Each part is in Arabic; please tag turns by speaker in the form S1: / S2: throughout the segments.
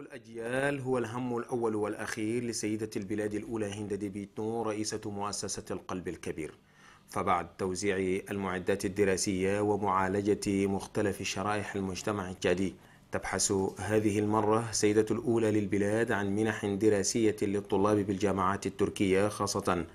S1: الأجيال هو الهم الأول والأخير لسيدة البلاد الأولى هند دي بيتنو رئيسة مؤسسة القلب الكبير فبعد توزيع المعدات الدراسية ومعالجة مختلف شرائح المجتمع الجدي تبحث هذه المرة سيدة الأولى للبلاد عن منح دراسية للطلاب بالجامعات التركية خاصة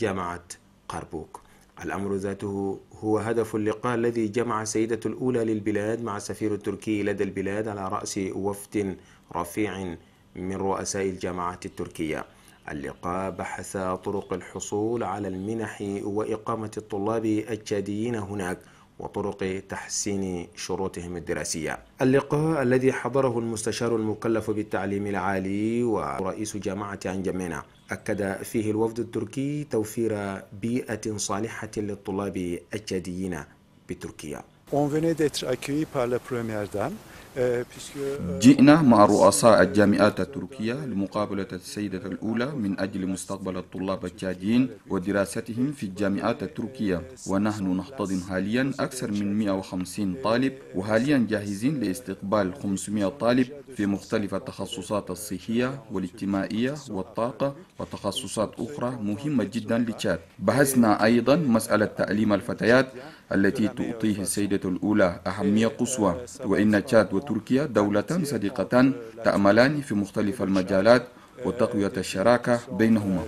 S1: جامعة قربوك الأمر ذاته هو هدف اللقاء الذي جمع سيدة الأولى للبلاد مع السفير التركي لدى البلاد على رأس وفد رفيع من رؤساء الجامعات التركية اللقاء بحث طرق الحصول على المنح وإقامة الطلاب التشاديين هناك وطرق تحسين شروطهم الدراسية اللقاء الذي حضره المستشار المكلف بالتعليم العالي ورئيس جامعة أنجمينا أكد فيه الوفد التركي توفير بيئة صالحة للطلاب الجاديين بتركيا On venait d'être par la première dame. Euh, جئنا مع رؤساء الجامعات
S2: التركية لمقابلة السيدة الأولى من أجل مستقبل الطلاب التاجين ودراستهم في الجامعات التركية ونحن نحتضن حاليا أكثر من 150 طالب وحاليا جاهزين لاستقبال 500 طالب في مختلف التخصصات الصحية والاجتماعية والطاقة وتخصصات أخرى مهمة جدا لتشاد بحثنا أيضا مسألة تعليم الفتيات التي تعطيه السيدة الأولى أهمية قصوى وإن تشاد وتركيا دولتان صديقتان تأملان في مختلف المجالات وتقوية الشراكة بينهما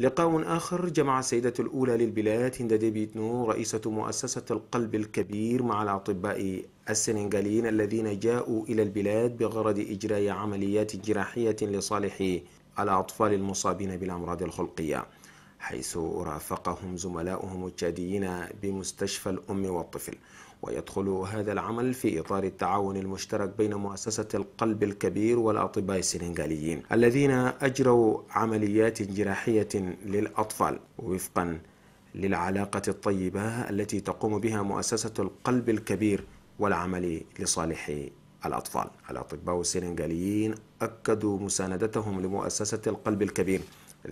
S1: لقاء آخر جمع السيدة الأولى للبلاد هند ديبيت نور رئيسة مؤسسة القلب الكبير مع الأطباء السنغاليين الذين جاءوا إلى البلاد بغرض إجراء عمليات جراحية لصالح الأطفال المصابين بالأمراض الخلقية حيث رافقهم زملاؤهم التشاديين بمستشفى الأم والطفل ويدخل هذا العمل في إطار التعاون المشترك بين مؤسسة القلب الكبير والأطباء السنغاليين الذين أجروا عمليات جراحية للأطفال وفقا للعلاقة الطيبة التي تقوم بها مؤسسة القلب الكبير والعمل لصالح الأطفال الأطباء السنغاليين أكدوا مساندتهم لمؤسسة القلب الكبير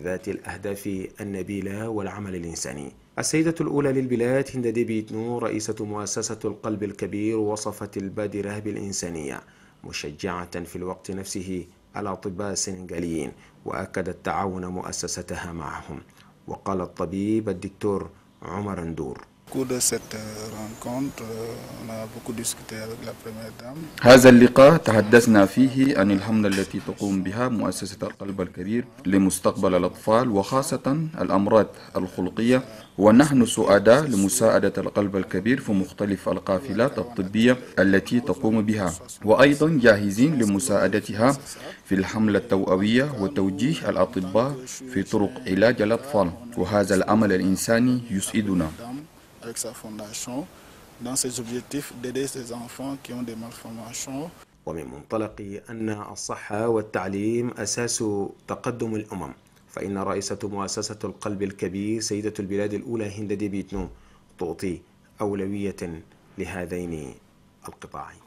S1: ذات الأهداف النبيلة والعمل الإنساني السيدة الأولى للبلاد هند ديبيت نور رئيسة مؤسسة القلب الكبير وصفت البادرة بالإنسانية مشجعة في الوقت نفسه الأطباء السنغاليين وأكدت تعاون مؤسستها معهم وقال الطبيب الدكتور عمر ندور
S2: cours de cette euh, rencontre, euh, on a beaucoup discuté avec la première dame. هذا اللقاء تحدثنا فيه عن الحملة التي تقوم بها مؤسسة القلب الكبير لمستقبل الأطفال وخاصة الأمراض الخلقية ونحن سعداء لمساعدة القلب الكبير في مختلف القافلات الطبية التي تقوم بها وأيضا جاهزين لمساعدتها في الحملة التوأوية وتوجيه الأطباء في طرق علاج الأطفال وهذا العمل الإنساني يسعدنا avec sa fondation dans ses objectifs d'aider ses enfants qui ont des malformations.
S1: ومن منطلق أن الصحة والتعليم أساس تقدم الأمم فإن رئيسة مؤسسة القلب الكبير سيدة البلاد الأولى هند ديبيتنو تعطي أولوية لهذين القطاعين